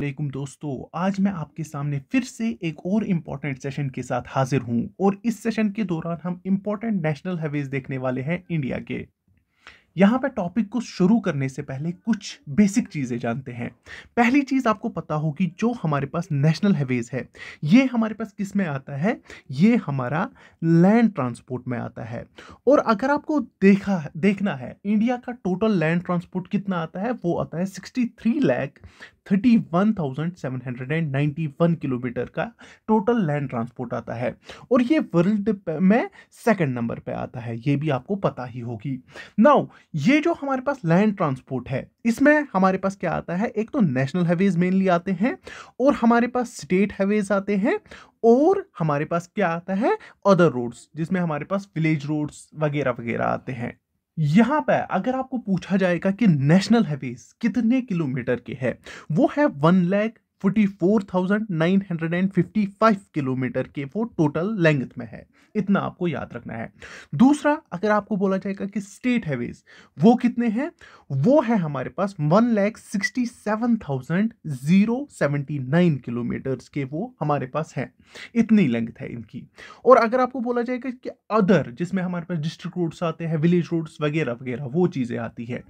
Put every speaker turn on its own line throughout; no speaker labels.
वालेकुम दोस्तों आज मैं आपके सामने फिर से एक और इम्पॉर्टेंट सेशन के साथ हाजिर हूं और इस सेशन के दौरान हम इम्पॉर्टेंट नेशनल हाईवेज देखने वाले हैं इंडिया के यहाँ पर टॉपिक को शुरू करने से पहले कुछ बेसिक चीज़ें जानते हैं पहली चीज़ आपको पता होगी जो हमारे पास नेशनल हाईवेज़ है ये हमारे पास किस में आता है ये हमारा लैंड ट्रांसपोर्ट में आता है और अगर आपको देखा देखना है इंडिया का टोटल लैंड ट्रांसपोर्ट कितना आता है वो आता है sixty three lakh thirty one thousand seven hundred and ninety one kilometre का टोटल लैंड ट्रांसपोर्ट आता है और ये वर्ल्ड में सेकंड नंबर पे आता है ये भी आपको पता ही होगी नाउ ये जो हमारे पास लैंड ट्रांसपोर्ट है इसमें हमारे पास क्या आता है एक तो नेशनल हाईवेज मेनली आते हैं और हमारे पास स्टेट हाईवेज आते हैं और हमारे पास क्या आता है अदर रोड्स जिसमें हमारे पास विलेज रोड्स वगैरह वगैरह आते हैं यहाँ पर अगर आपको पूछा जाएगा कि नेशनल हाईवेज कितने किलोमीटर के है वो है वन लैख 44,955 किलोमीटर के वो टोटल लेंथ में है इतना आपको याद रखना है दूसरा अगर आपको बोला जाएगा कि स्टेट हाईवेज वो कितने हैं वो है हमारे पास one lakh sixty seven thousand zero seventy nine kilometres के वो हमारे पास हैं इतनी लेंथ है इनकी और अगर आपको बोला जाएगा कि अदर जिसमें हमारे पास डिस्ट्रिक्ट रोड्स आते हैं विलेज रोड्स वगैरह वगैरह वो चीज़ें आती है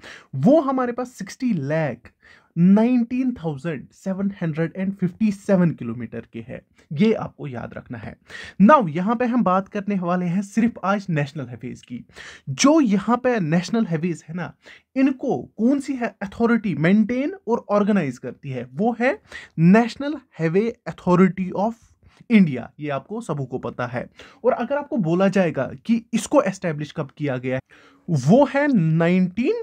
वो हमारे पास सिक्सटी लैख 19,757 किलोमीटर के है ये आपको याद रखना है नाउ यहाँ पे हम बात करने वाले हैं सिर्फ आज नेशनल हाईवेज की जो यहाँ पे नेशनल हाईवेज है ना इनको कौन सी है अथॉरिटी मेंटेन और ऑर्गेनाइज करती है वो है National Highway Authority of India ये आपको सबों को पता है और अगर आपको बोला जाएगा कि इसको एस्टेब्लिश कब किया गया है वो है 19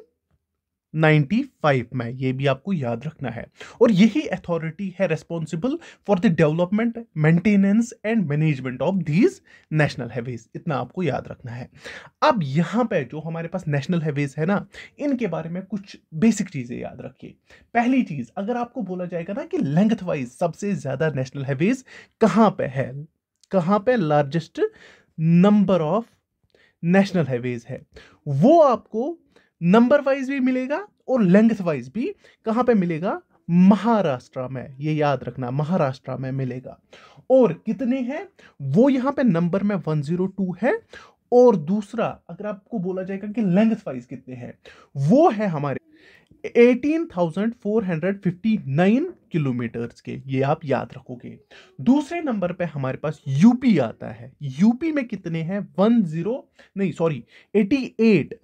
1995 में ये भी आपको याद रखना है और यही अथॉरिटी है responsible for the development maintenance and management of these national highways इतना आपको याद रखना है अब यहाँ पे जो हमारे पास नेशनल हैवेज है ना इनके बारे में कुछ बेसिक चीज़ें याद रखिए पहली चीज़ अगर आपको बोला जाएगा ना कि लेंथ वाइज सबसे ज़्यादा नेशनल हैवेज कहाँ पर है कहाँ पर largest number of national highways है वो आपको नंबर वाइज भी मिलेगा और लेंथ वाइज भी कहाँ पे मिलेगा महाराष्ट्र में ये याद रखना महाराष्ट्र में मिलेगा और कितने हैं वो यहाँ पे नंबर में टू है और दूसरा अगर आपको बोला जाएगा कि लेंथ वाइज कितने हैं वो है हमारे eighteen thousand four hundred fifty nine kilometres के ये आप याद रखोगे दूसरे नंबर पे हमारे पास यूपी आता है यूपी में कितने हैं वन जीरो नहीं सॉरी एटी एट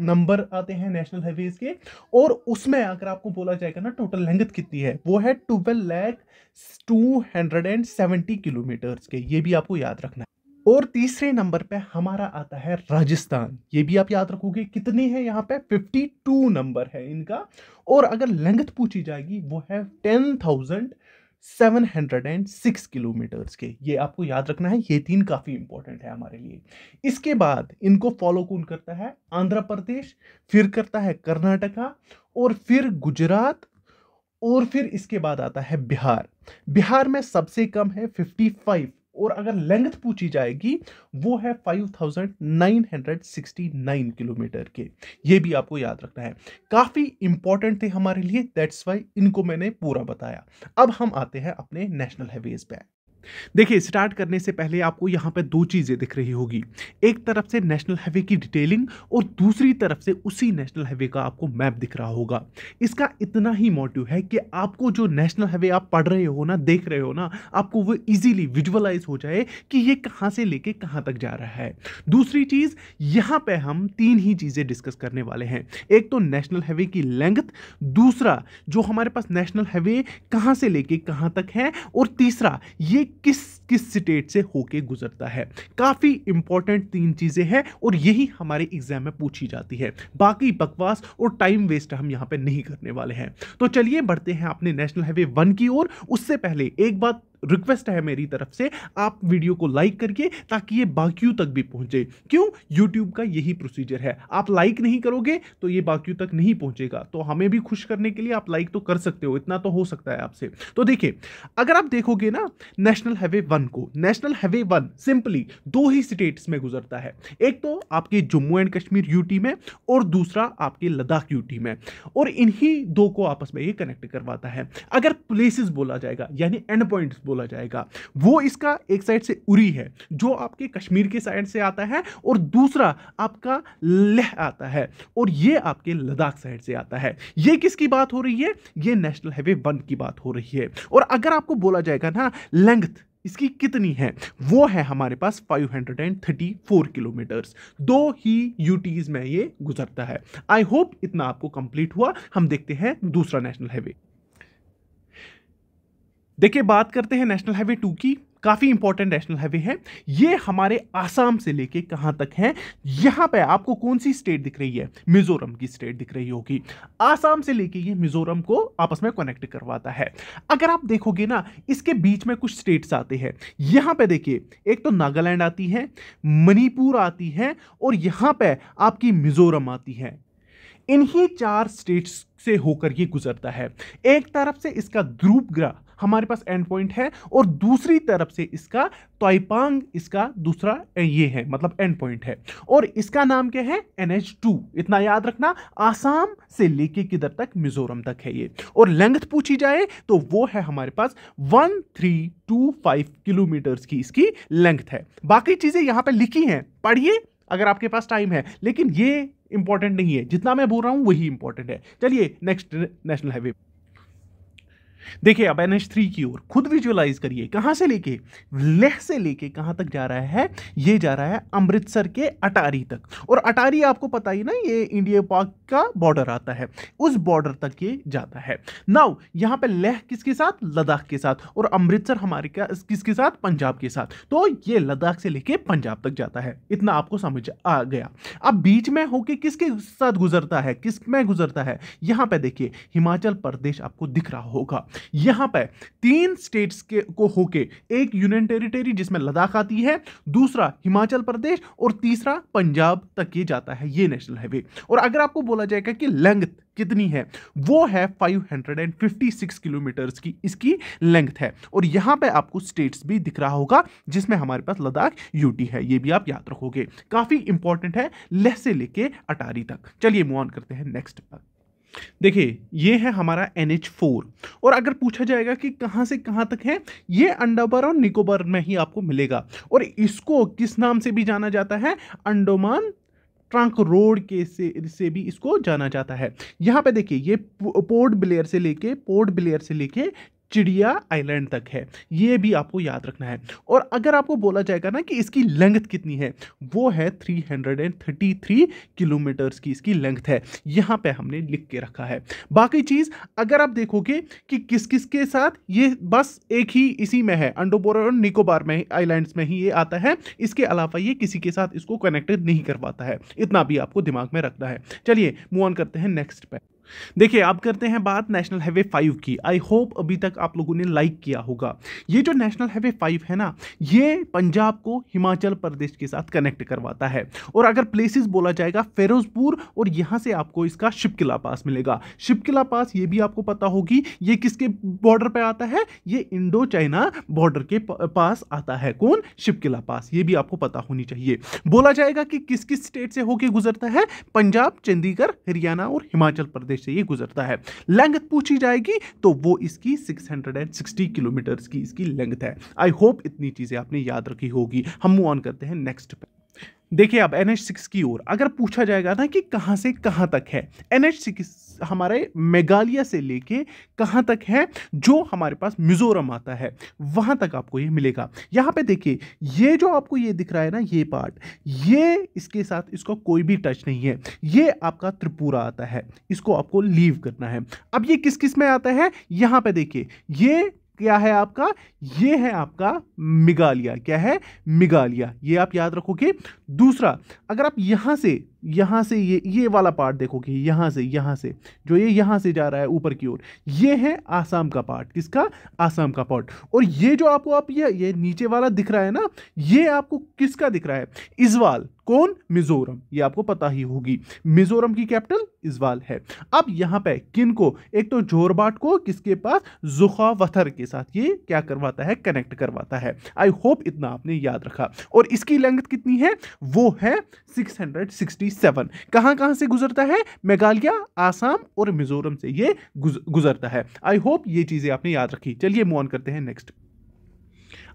नंबर आते हैं नेशनल हाईवेज के और उसमें अगर आपको बोला जाएगा ना टोटल लेंथ कितनी है वो है twelve lakh two hundred and seventy kilometres के ये भी आपको याद रखना है और तीसरे नंबर पे हमारा आता है राजस्थान ये भी आप याद रखोगे कितने हैं यहाँ पे 52 नंबर है इनका और अगर लेंथ पूछी जाएगी वो है thousand seven hundred and six kilometres के ये आपको याद रखना है ये तीन काफ़ी इंपॉर्टेंट है हमारे लिए इसके बाद इनको फॉलो कौन करता है आंध्र प्रदेश फिर करता है कर्नाटका और फिर गुजरात और फिर इसके बाद आता है बिहार बिहार में सबसे कम है फिफ्टी फाइव और अगर लेंथ पूछी जाएगी वो है 5969 किलोमीटर के ये भी आपको याद रखना है काफ़ी इंपॉर्टेंट थे हमारे लिए दैट्स वाई इनको मैंने पूरा बताया अब हम आते हैं अपने नेशनल हाईवेज पे देखिए स्टार्ट करने से पहले आपको यहाँ पर दो चीज़ें दिख रही होगी एक तरफ से नेशनल हाईवे की डिटेलिंग और दूसरी तरफ से उसी नेशनल हाईवे का आपको मैप दिख रहा होगा इसका इतना ही मोटिव है कि आपको जो नेशनल हाईवे आप पढ़ रहे हो ना देख रहे हो ना आपको वो इजीली विजुअलाइज हो जाए कि ये कहाँ से लेके कहाँ तक जा रहा है दूसरी चीज़ यहाँ पर हम तीन ही चीज़ें डिस्कस करने वाले हैं एक तो नेशनल हाईवे की लेंथ दूसरा जो हमारे पास नेशनल हाईवे कहाँ से लेके कहाँ तक है और तीसरा ये किस किस स्टेट से होके गुजरता है काफ़ी इंपॉर्टेंट तीन चीज़ें हैं और यही हमारे एग्जाम में पूछी जाती है बाकी बकवास और टाइम वेस्ट हम यहाँ पे नहीं करने वाले हैं तो चलिए बढ़ते हैं अपने नेशनल हाईवे वन की ओर उससे पहले एक बात रिक्वेस्ट है मेरी तरफ से आप वीडियो को लाइक करिए ताकि ये बाकियों तक भी पहुंचे क्यों यूट्यूब का यही प्रोसीजर है आप लाइक नहीं करोगे तो ये बाकियों तक नहीं पहुंचेगा तो हमें भी खुश करने के लिए आप लाइक तो कर सकते हो इतना तो हो सकता है आपसे तो देखिए अगर आप देखोगे ना नेशनल हाईवे वन को नेशनल हाईवे वन सिंपली दो ही स्टेट्स में गुजरता है एक तो आपके जम्मू एंड कश्मीर यूटी में और दूसरा आपके लद्दाख यूटी में और इन्हीं दो को आपस में ये कनेक्ट करवाता है अगर प्लेसेस बोला जाएगा यानी एंड पॉइंट्स बोला जाएगा वो इसका एक साइड से उरी है जो आपके कश्मीर के साइड से आता है और दूसरा आपका लेह आता है और ये आपके लद्दाख साइड से आता है ये किसकी बात हो रही है ये नेशनल हाईवे वन की बात हो रही है और अगर आपको बोला जाएगा ना लेंथ इसकी कितनी है वो है हमारे पास 534 किलोमीटर्स दो ही यूटीज में ये गुजरता है आई होप इतना आपको कंप्लीट हुआ हम देखते हैं दूसरा नेशनल हाईवे देखिए बात करते हैं नेशनल हाईवे टू की काफ़ी इंपॉर्टेंट नेशनल हाईवे है ये हमारे आसाम से लेके कहाँ तक है यहाँ पे आपको कौन सी स्टेट दिख रही है मिजोरम की स्टेट दिख रही होगी आसाम से लेके ये मिजोरम को आपस में कनेक्ट करवाता है अगर आप देखोगे ना इसके बीच में कुछ स्टेट्स आते हैं यहाँ पे देखिए एक तो नागालैंड आती है मणिपुर आती है और यहाँ पर आपकी मिजोरम आती है इन्हीं चार स्टेट्स से होकर ये गुजरता है एक तरफ से इसका ध्रुव ग्रह हमारे पास एंड पॉइंट है और दूसरी तरफ से इसका तोयपांग इसका दूसरा ये है मतलब एंड पॉइंट है और इसका नाम क्या है एन इतना याद रखना आसाम से लेके किधर तक मिजोरम तक है ये और लेंथ पूछी जाए तो वो है हमारे पास one three two five kilometres की इसकी लेंथ है बाकी चीज़ें यहाँ पे लिखी हैं पढ़िए अगर आपके पास टाइम है लेकिन ये इंपॉर्टेंट नहीं है जितना मैं बोल रहा हूँ वही इंपॉर्टेंट है चलिए नेक्स्ट नेशनल हाईवे देखिए अब एन एच थ्री की ओर खुद विजुअलाइज करिए कहां से लेके लेह से लेके कहां तक जा रहा है ये जा रहा है अमृतसर के अटारी तक और अटारी आपको पता ही ना ये इंडिया पाक का बॉर्डर आता है उस बॉर्डर तक ये जाता है नाउ यहां पे लेह किसके साथ लद्दाख के साथ और अमृतसर हमारे का किसके साथ पंजाब के साथ तो ये लद्दाख से लेके पंजाब तक जाता है इतना आपको समझ आ गया अब बीच में होके किसके साथ गुजरता है किस में गुजरता है यहां पर देखिए हिमाचल प्रदेश आपको दिख रहा होगा यहां पर तीन स्टेट्स के को होके एक यूनियन टेरिटरी जिसमें लद्दाख आती है दूसरा हिमाचल प्रदेश और तीसरा पंजाब तक ये जाता है ये नेशनल हाईवे और अगर आपको बोला जाएगा कि लेंथ कितनी है वो है 556 किलोमीटर की इसकी लेंथ है और यहां पे आपको स्टेट्स भी दिख रहा होगा जिसमें हमारे पास लद्दाख यूटी है ये भी आप याद रखोगे काफ़ी इंपॉर्टेंट है लेह से लेके अटारी तक चलिए मूव ऑन करते हैं नेक्स्ट पर देखिए ये है हमारा एन एच फोर और अगर पूछा जाएगा कि कहाँ से कहाँ तक है ये अंडोबार और निकोबार में ही आपको मिलेगा और इसको किस नाम से भी जाना जाता है अंडोमान ट्रंक रोड के से से भी इसको जाना जाता है यहाँ पे देखिए ये पोर्ट ब्लेयर से लेके पोर्ट ब्लेयर से लेके चिड़िया आइलैंड तक है ये भी आपको याद रखना है और अगर आपको बोला जाएगा ना कि इसकी लेंथ कितनी है वो है 333 किलोमीटर्स की इसकी लेंथ है यहाँ पे हमने लिख के रखा है बाकी चीज़ अगर आप देखोगे कि किस किस के साथ ये बस एक ही इसी में है अंडोबोर और निकोबार में आइलैंड्स में ही ये आता है इसके अलावा ये किसी के साथ इसको कनेक्टेड नहीं कर पाता है इतना भी आपको दिमाग में रखना है चलिए मूव ऑन करते हैं नेक्स्ट पर देखिए आप करते हैं बात नेशनल हाईवे फाइव की आई होप अभी तक आप लोगों ने लाइक किया होगा ये जो नेशनल हाईवे फाइव है ना ये पंजाब को हिमाचल प्रदेश के साथ कनेक्ट करवाता है और अगर प्लेसेस बोला जाएगा फेरोजपुर और यहां से आपको इसका शिपकिला पास मिलेगा शिपकिला पास ये भी आपको पता होगी ये किसके बॉर्डर पर आता है ये इंडो चाइना बॉर्डर के पास आता है कौन शिपकिला पास ये भी आपको पता होनी चाहिए बोला जाएगा कि किस किस स्टेट से होके गुजरता है पंजाब चंडीगढ़ हरियाणा और हिमाचल प्रदेश कॉलेज से ये गुजरता है लेंथ पूछी जाएगी तो वो इसकी 660 किलोमीटर की इसकी लेंथ है आई होप इतनी चीज़ें आपने याद रखी होगी हम मूव ऑन करते हैं नेक्स्ट पे देखिए अब एन एच सिक्स की ओर अगर पूछा जाएगा ना कि कहाँ से कहाँ तक है एन एच सिक्स हमारे मेघालय से लेके कहाँ तक है जो हमारे पास मिज़ोरम आता है वहाँ तक आपको ये मिलेगा यहाँ पे देखिए ये जो आपको ये दिख रहा है ना ये पार्ट ये इसके साथ इसका कोई भी टच नहीं है ये आपका त्रिपुरा आता है इसको आपको लीव करना है अब ये किस किस में आता है यहाँ पर देखिए ये क्या है आपका ये है आपका मिगालिया क्या है मिगालिया ये आप याद रखोगे दूसरा अगर आप यहाँ से यहाँ से ये ये वाला पार्ट देखोगे यहाँ से यहाँ से जो ये यहाँ से जा रहा है ऊपर की ओर ये है आसाम का पार्ट किसका आसाम का पार्ट और ये जो आपको आप ये ये नीचे वाला दिख रहा है ना ये आपको किसका दिख रहा है इजवाल कौन मिजोरम ये आपको पता ही होगी मिजोरम की कैपिटल इजवाल है अब यहाँ पे किन को एक तो जोरबाट को किसके पास जुखा वथर के साथ ये क्या करवाता है कनेक्ट करवाता है आई होप इतना आपने याद रखा और इसकी लेंथ कितनी है वो है 667 कहाँ कहाँ से गुजरता है मेघालय आसाम और मिजोरम से ये गुजरता है आई होप ये चीज़ें आपने याद रखी चलिए मोन करते हैं नेक्स्ट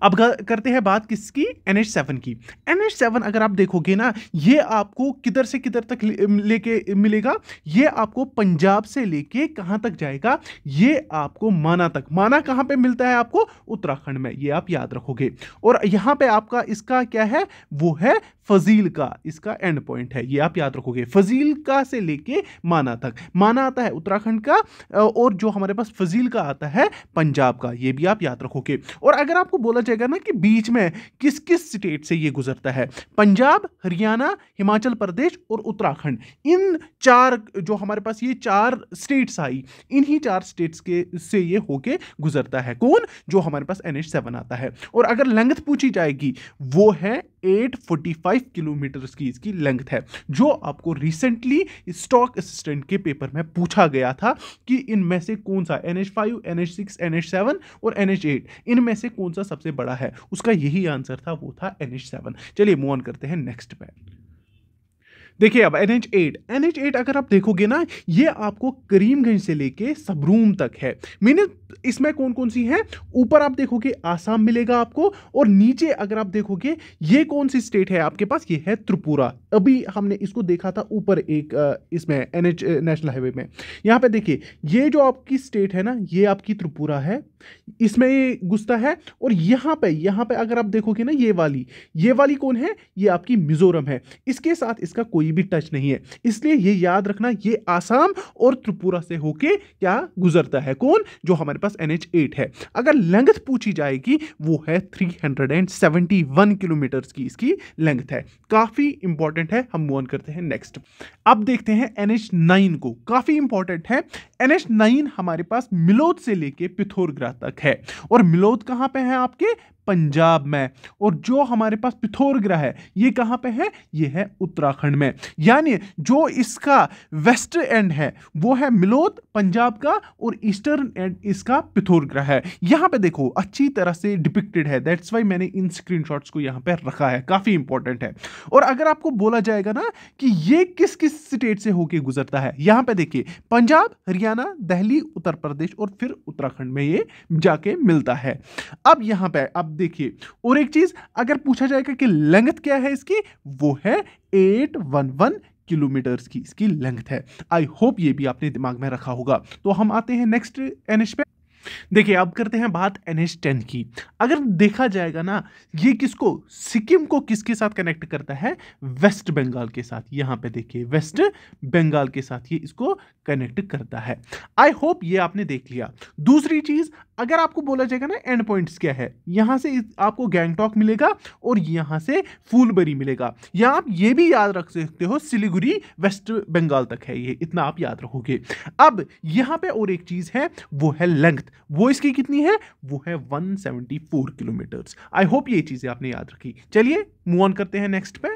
अब करते हैं बात किसकी एन एच सेवन की एन एच सेवन अगर आप देखोगे ना ये आपको किधर से किधर तक लेके ले मिलेगा ये आपको पंजाब से लेके कहाँ तक जाएगा ये आपको माना तक माना कहाँ पे मिलता है आपको उत्तराखंड में ये आप याद रखोगे और यहाँ पे आपका इसका क्या है वो है फजील का इसका एंड पॉइंट है ये आप याद रखोगे फजील का से लेके माना तक माना आता है उत्तराखंड का और जो हमारे पास फजील का आता है पंजाब का ये भी आप याद रखोगे और अगर आपको बोला जाए पूछेगा ना कि बीच में किस किस स्टेट से ये गुजरता है पंजाब हरियाणा हिमाचल प्रदेश और उत्तराखंड इन चार जो हमारे पास ये चार स्टेट्स आई इन्हीं चार स्टेट्स के से ये होके गुजरता है कौन जो हमारे पास एन आता है और अगर लेंथ पूछी जाएगी वो है 845 किलोमीटर की इसकी लेंथ है जो आपको रिसेंटली स्टॉक असिस्टेंट के पेपर में पूछा गया था कि इनमें से कौन सा N H five N H six N H seven और एन एच एट इनमें से कौन सा सबसे बड़ा है उसका यही आंसर था वो था एन एच सेवन चलिए मूव ऑन करते हैं नेक्स्ट पे देखिए अब N H eight N H eight अगर आप देखोगे ना ये आपको करीमगंज से लेके सबरूम तक है मीनिंग इसमें कौन कौन सी है ऊपर आप देखोगे आसाम मिलेगा आपको और नीचे अगर आप देखोगे ये कौन सी स्टेट है आपके पास ये है त्रिपुरा अभी हमने इसको देखा था ऊपर एक इसमें एन एच नेशनल हाईवे में यहाँ पे देखिए ये जो आपकी स्टेट है ना ये आपकी त्रिपुरा है इसमें ये घुसता है और यहाँ पे यहाँ पे अगर आप देखोगे ना ये वाली ये वाली कौन है ये आपकी मिजोरम है इसके साथ इसका कोई भी टच नहीं है इसलिए ये याद रखना ये आसाम और त्रिपुरा से होके क्या गुजरता है कौन जो हमारे पास एन है अगर लेंथ पूछी जाएगी वो है 371 किलोमीटर्स की इसकी लेंथ है काफ़ी इंपॉर्टेंट है हम मोन करते हैं नेक्स्ट अब देखते हैं एन को काफ़ी इंपॉर्टेंट है एन हमारे पास मिलोद से लेके पिथौरगढ़ तक है और मिलोद कहाँ पे है आपके पंजाब में और जो हमारे पास पिथौर ग्रह है ये कहाँ पे है ये है उत्तराखंड में यानी जो इसका वेस्ट एंड है वो है मिलोत पंजाब का और ईस्टर्न एंड इसका पिथौर ग्रह है यहाँ पे देखो अच्छी तरह से डिपिक्टेड है दैट्स वाई मैंने इन स्क्रीनशॉट्स को यहाँ पे रखा है काफ़ी इंपॉर्टेंट है और अगर आपको बोला जाएगा ना कि ये किस किस स्टेट से होके गुजरता है यहाँ पर देखिए पंजाब हरियाणा दहली उत्तर प्रदेश और फिर उत्तराखंड में ये जाके मिलता है अब यहाँ पर अब देखिए और एक चीज़ अगर पूछा जाएगा कि लेंथ क्या है इसकी वो है एट वन वन किलोमीटर्स की इसकी लेंथ है आई होप ये भी आपने दिमाग में रखा होगा तो हम आते हैं नेक्स्ट एनएच पे देखिए अब करते हैं बात एन एच टेन की अगर देखा जाएगा ना ये किसको सिक्किम को किसके साथ कनेक्ट करता है वेस्ट बंगाल के साथ यहां पे देखिए वेस्ट बंगाल के साथ ये इसको कनेक्ट करता है आई होप ये आपने देख लिया दूसरी चीज़ अगर आपको बोला जाएगा ना एंड पॉइंट्स क्या है यहां से आपको गैंगटॉक मिलेगा और यहां से फूलबरी मिलेगा या आप ये भी याद रख सकते हो सिलीगुड़ी वेस्ट बंगाल तक है ये इतना आप याद रखोगे अब यहां पे और एक चीज़ है वो है लेंथ वो इसकी कितनी है वो है 174 किलोमीटर्स आई होप ये चीज़ें आपने याद रखी चलिए मूव ऑन करते हैं नेक्स्ट पे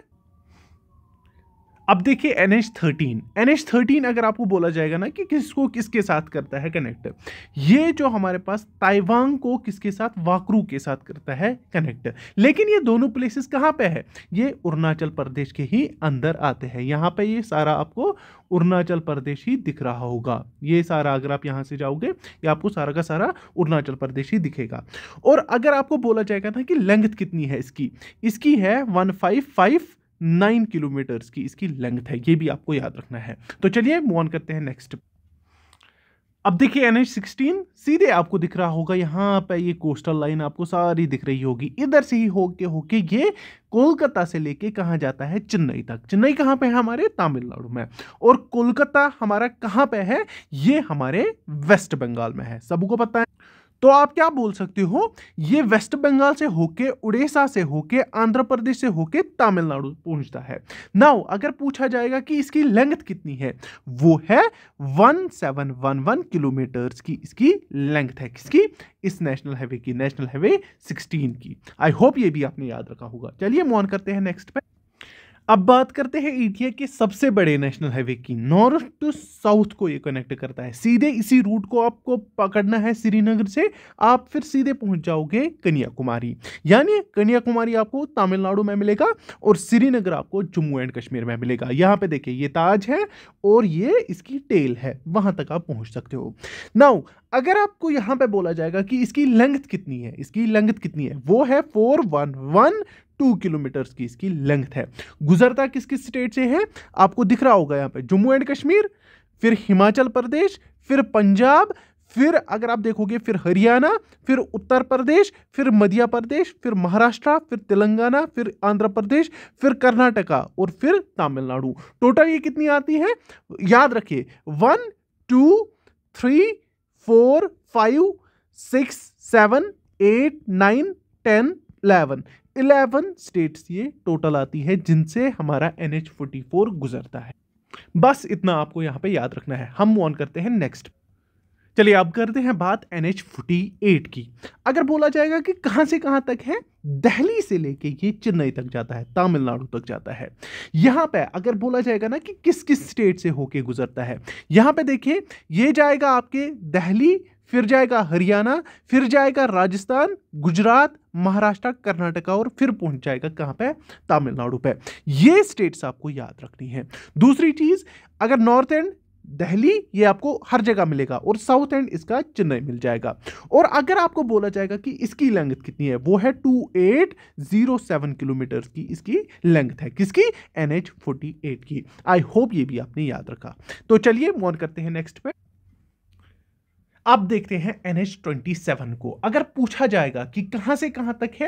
अब देखिए N H thirteen N H thirteen अगर आपको बोला जाएगा ना कि किसको किसके साथ करता है कनेक्ट ये जो हमारे पास ताइवांग को किसके साथ वाकरू के साथ करता है कनेक्ट लेकिन ये दोनों प्लेसेस कहाँ पे है ये अरुणाचल प्रदेश के ही अंदर आते हैं यहाँ पे ये सारा आपको अरुणाचल प्रदेश ही दिख रहा होगा ये सारा अगर आप यहाँ से जाओगे ये आपको सारा का सारा अरुणाचल प्रदेश ही दिखेगा और अगर आपको बोला जाएगा ना कि लेंथ कितनी है इसकी इसकी है one five five nine kilometres की इसकी लेंथ है ये भी आपको याद रखना है तो चलिए मूव ऑन करते हैं नेक्स्ट अब देखिए एन एच सिक्सटीन सीधे आपको दिख रहा होगा यहाँ पे ये कोस्टल लाइन आपको सारी दिख रही होगी इधर से ही होके होके ये कोलकाता से लेके कहाँ जाता है चेन्नई तक चेन्नई कहाँ पे है हमारे तमिलनाडु में और कोलकाता हमारा कहाँ पे है ये हमारे वेस्ट बंगाल में है सबको पता है तो आप क्या बोल सकते हो ये वेस्ट बंगाल से होके उड़ीसा से होके आंध्र प्रदेश से होके तमिलनाडु पहुंचता है नाउ अगर पूछा जाएगा कि इसकी लेंथ कितनी है वो है 1711 किलोमीटर्स की इसकी लेंथ है किसकी इस नेशनल हाईवे की नेशनल हाईवे 16 की आई होप ये भी आपने याद रखा होगा चलिए मोन करते हैं नेक्स्ट पे अब बात करते हैं इंडिया के सबसे बड़े नेशनल हाईवे की नॉर्थ टू साउथ को ये कनेक्ट करता है सीधे इसी रूट को आपको पकड़ना है श्रीनगर से आप फिर सीधे पहुंच जाओगे कन्याकुमारी यानी कन्याकुमारी आपको तमिलनाडु में मिलेगा और श्रीनगर आपको जम्मू एंड कश्मीर में मिलेगा यहाँ पे देखिए ये ताज है और ये इसकी टेल है वहाँ तक आप पहुँच सकते हो नाउ अगर आपको यहाँ पर बोला जाएगा कि इसकी लेंथ कितनी है इसकी लेंथ कितनी है वो है four one one two kilometres की इसकी लेंथ है गुजरता किस किस स्टेट से है आपको दिख रहा होगा यहाँ पे जम्मू एंड कश्मीर फिर हिमाचल प्रदेश फिर पंजाब फिर अगर आप देखोगे फिर हरियाणा फिर उत्तर प्रदेश फिर मध्य प्रदेश फिर महाराष्ट्र फिर तेलंगाना फिर आंध्र प्रदेश फिर कर्नाटका और फिर तमिलनाडु टोटल ये कितनी आती है याद रखिए one two three four five six seven eight nine ten eleven eleven states ये टोटल आती है जिनसे हमारा एन एच फोर्टी फोर गुजरता है बस इतना आपको यहाँ पे याद रखना है हम ऑन करते हैं नेक्स्ट चलिए अब करते हैं बात एन एच फोर्टी एट की अगर बोला जाएगा कि कहाँ से कहाँ तक है दिल्ली से लेके ये चेन्नई तक जाता है तमिलनाडु तक जाता है यहाँ पे अगर बोला जाएगा ना कि किस किस स्टेट से होके गुजरता है यहाँ पे देखिए ये जाएगा आपके दिल्ली फिर जाएगा हरियाणा फिर जाएगा राजस्थान गुजरात महाराष्ट्र कर्नाटका और फिर पहुंच जाएगा कहाँ पे तमिलनाडु पे ये स्टेट्स आपको याद रखनी है दूसरी चीज़ अगर नॉर्थ एंड दहली ये आपको हर जगह मिलेगा और साउथ एंड इसका चेन्नई मिल जाएगा और अगर आपको बोला जाएगा कि इसकी लेंथ कितनी है वो है two eight zero seven kilometre की इसकी लेंथ है किसकी एन एच फोर्टी एट की आई होप ये भी आपने याद रखा तो चलिए मौन करते हैं नेक्स्ट पे अब देखते हैं एन एच ट्वेंटी सेवन को अगर पूछा जाएगा कि कहां से कहां तक है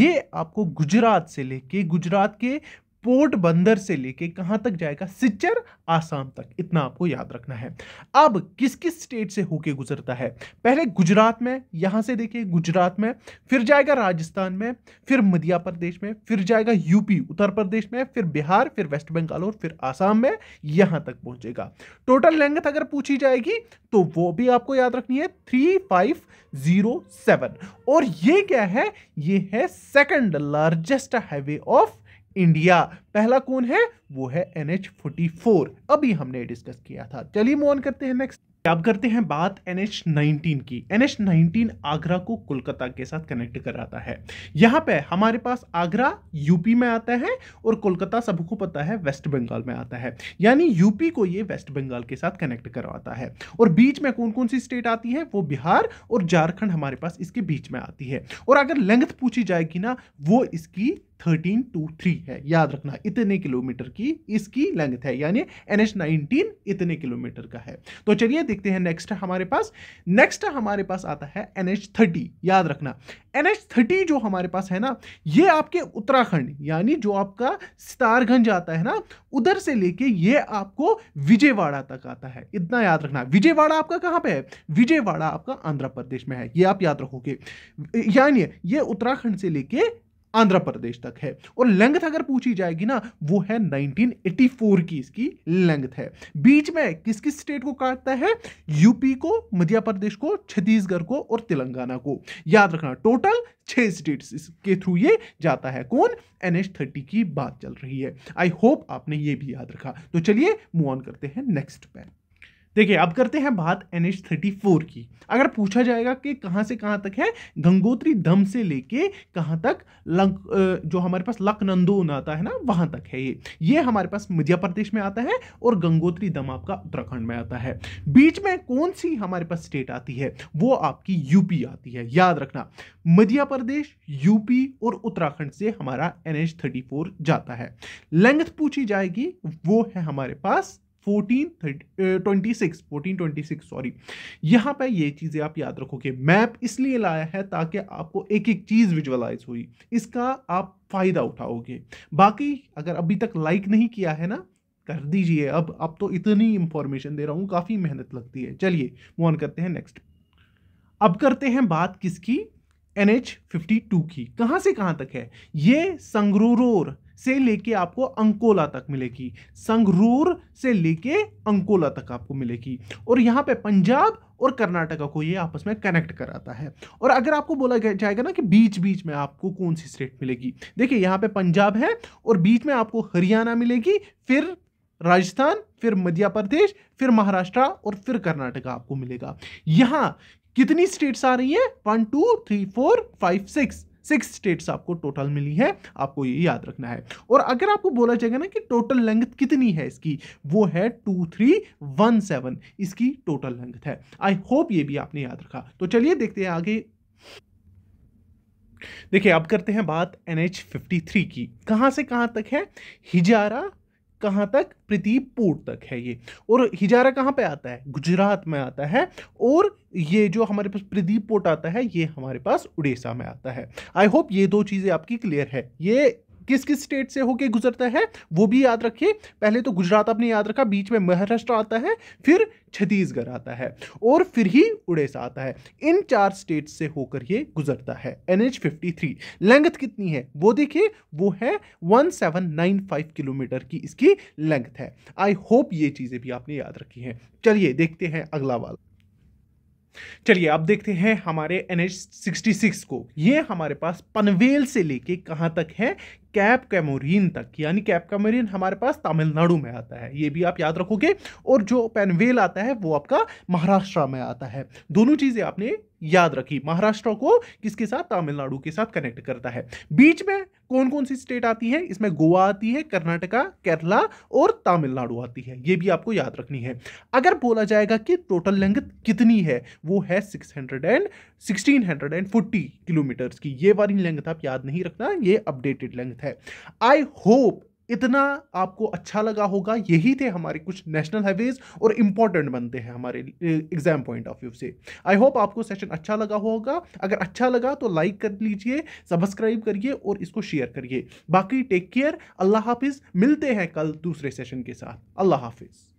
ये आपको गुजरात से लेके गुजरात के पोर्ट बंदर से लेके कहाँ तक जाएगा सिचर आसाम तक इतना आपको याद रखना है अब किस किस स्टेट से होके गुजरता है पहले गुजरात में यहाँ से देखिए गुजरात में फिर जाएगा राजस्थान में फिर मध्य प्रदेश में फिर जाएगा यूपी उत्तर प्रदेश में फिर बिहार फिर वेस्ट बंगाल और फिर आसाम में यहाँ तक पहुँचेगा टोटल लेंथ अगर पूछी जाएगी तो वो भी आपको याद रखनी है थ्री फाइव जीरो सेवन और ये क्या है ये है second largest highway of India पहला कौन है वो है एन एच फोर्टी फोर अभी हमने डिस्कस किया था चलिए मोन करते हैं नेक्स्ट अब करते हैं बात एन एच नाइनटीन की एन एच नाइनटीन आगरा को कोलकाता के साथ कनेक्ट कराता है यहाँ पे हमारे पास आगरा यूपी में आता है और कोलकाता सबको पता है वेस्ट बंगाल में आता है यानी यूपी को ये वेस्ट बंगाल के साथ कनेक्ट करवाता है और बीच में कौन कौन सी स्टेट आती है वो बिहार और झारखंड हमारे पास इसके बीच में आती है और अगर लेंथ पूछी जाएगी ना वो इसकी थर्टीन टू थ्री है याद रखना इतने किलोमीटर की इसकी लेंथ है यानी एन एच नाइनटीन इतने किलोमीटर का है तो चलिए देखते हैं नेक्स्ट हमारे पास नेक्स्ट हमारे पास आता है एन याद रखना एन जो हमारे पास है ना ये आपके उत्तराखंड यानी जो आपका सितारगंज आता है ना उधर से लेके ये आपको विजयवाड़ा तक आता है इतना याद रखना विजयवाड़ा आपका कहाँ पे है विजयवाड़ा आपका आंध्र प्रदेश में है ये आप याद रखोगे यानी ये उत्तराखंड से लेके आंध्र प्रदेश तक है और लेंथ अगर पूछी जाएगी ना वो है 1984 की इसकी लेंथ है बीच में किस किस स्टेट को काटता है यूपी को मध्य प्रदेश को छत्तीसगढ़ को और तेलंगाना को याद रखना टोटल छह स्टेट्स के थ्रू ये जाता है कौन एन एच थर्टी की बात चल रही है आई होप आपने ये भी याद रखा तो चलिए मूव ऑन करते हैं नेक्स्ट पे देखिए अब करते हैं बात एन एच थर्टी फोर की अगर पूछा जाएगा कि कहाँ से कहाँ तक है गंगोत्री धम से लेके कहाँ तक लंक जो हमारे पास लखनंदोन आता है ना वहाँ तक है ये ये हमारे पास मध्य प्रदेश में आता है और गंगोत्री धम आपका उत्तराखंड में आता है बीच में कौन सी हमारे पास स्टेट आती है वो आपकी यूपी आती है याद रखना मध्य प्रदेश यूपी और उत्तराखंड से हमारा एन एच थर्टी फोर जाता है लेंथ पूछी जाएगी वो है हमारे पास fourteen twenty six fourteen twenty six sorry यहाँ पर ये चीज़ें आप याद रखोगे मैप इसलिए लाया है ताकि आपको एक एक चीज़ विजुअलाइज हुई इसका आप फ़ायदा उठाओगे बाकी अगर अभी तक लाइक नहीं किया है ना कर दीजिए अब अब तो इतनी इंफॉर्मेशन दे रहा हूँ काफ़ी मेहनत लगती है चलिए मोहन करते हैं नेक्स्ट अब करते हैं बात किसकी एन एच फिफ्टी टू की कहाँ से कहाँ तक है ये संगरूर से लेके आपको अंकोला तक मिलेगी संगरूर से लेके अंकोला तक आपको मिलेगी और यहाँ पे पंजाब और कर्नाटका को ये आपस में कनेक्ट कराता है और अगर आपको बोला जाएगा ना कि बीच बीच में आपको कौन सी स्टेट मिलेगी देखिए यहाँ पे पंजाब है और बीच में आपको हरियाणा मिलेगी फिर राजस्थान फिर मध्य प्रदेश फिर महाराष्ट्र और फिर कर्नाटका आपको मिलेगा यहाँ कितनी स्टेट्स आ रही है one two three four five six six states आपको टोटल मिली है आपको ये याद रखना है और अगर आपको बोला जाएगा ना कि टोटल लेंथ कितनी है इसकी वो है टू थ्री वन सेवन इसकी टोटल लेंथ है आई होप ये भी आपने याद रखा तो चलिए देखते हैं आगे देखिए अब करते हैं बात एन एच फिफ्टी थ्री की कहाँ से कहाँ तक है हिजारा कहाँ तक प्रदीपपुर तक है ये और हिजारा कहाँ पे आता है गुजरात में आता है और ये जो हमारे पास प्रदीप पोर्ट आता है ये हमारे पास उड़ीसा में आता है आई होप ये दो चीज़ें आपकी क्लियर है ये किस किस स्टेट से होके गुजरता है वो भी याद रखिए पहले तो गुजरात आपने याद रखा बीच में महाराष्ट्र आता है फिर छत्तीसगढ़ आता है और फिर ही उड़ीसा आता है इन चार स्टेट से होकर ये गुजरता है N H fifty three length कितनी है वो देखिए वो है one seven nine five kilometre की इसकी लेंथ है आई होप ये चीज़ें भी आपने याद रखी हैं चलिए देखते हैं अगला वाला चलिए अब देखते हैं हमारे एन एच सिक्सटी सिक्स को ये हमारे पास पनवेल से लेके कहाँ तक है कैप कैमोरिन तक यानी कैप कैमोरिन हमारे पास तमिलनाडु में आता है ये भी आप याद रखोगे और जो पेनवेल आता है वो आपका महाराष्ट्र में आता है दोनों चीज़ें आपने याद रखी महाराष्ट्र को किसके साथ तमिलनाडु के साथ कनेक्ट करता है बीच में कौन कौन सी स्टेट आती है इसमें गोवा आती है कर्नाटका केरला और तमिलनाडु आती है ये भी आपको याद रखनी है अगर बोला जाएगा कि टोटल लेंथ कितनी है वो है six hundred and sixteen hundred and forty kilometres की ये वाली लेंथ आप याद नहीं रखना ये अपडेटेड लेंथ है आई होप इतना आपको अच्छा लगा होगा यही थे हमारे कुछ नेशनल हाईवेज और इंपॉर्टेंट बनते हैं हमारे एग्जाम पॉइंट ऑफ व्यू से आई होप आपको सेशन अच्छा लगा होगा अगर अच्छा लगा तो लाइक कर लीजिए सब्सक्राइब करिए और इसको शेयर करिए बाकी टेक केयर अल्लाह हाफिज़ मिलते हैं कल दूसरे सेशन के साथ अल्लाह हाफिज़